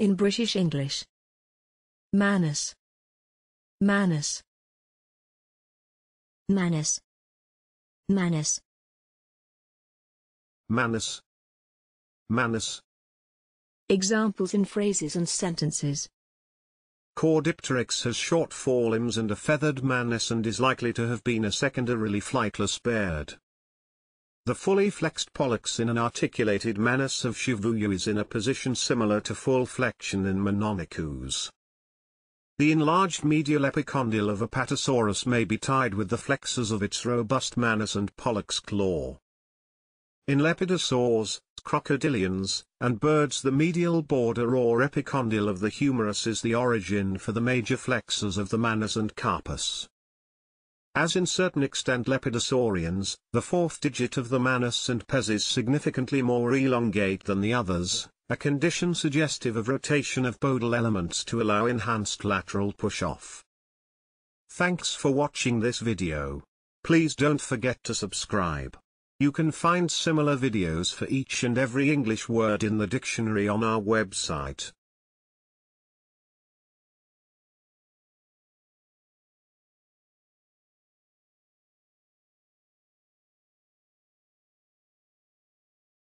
in British English. Manus. Manus. Manus. Manus. Manus. Manus. Examples in phrases and sentences. Cordipteryx has short forelimbs and a feathered manus and is likely to have been a secondarily flightless bird. The fully flexed pollex in an articulated manus of Shivuyu is in a position similar to full flexion in Mononychus. The enlarged medial epicondyle of Apatosaurus may be tied with the flexors of its robust manus and pollex claw. In lepidosaurs, crocodilians, and birds the medial border or epicondyle of the humerus is the origin for the major flexors of the manus and carpus. As in certain extant lepidosaurians, the fourth digit of the manus and pes is significantly more elongate than the others, a condition suggestive of rotation of bodal elements to allow enhanced lateral push-off. Thanks for watching this video. Please don't forget to subscribe. You can find similar videos for each and every English word in the dictionary on our website.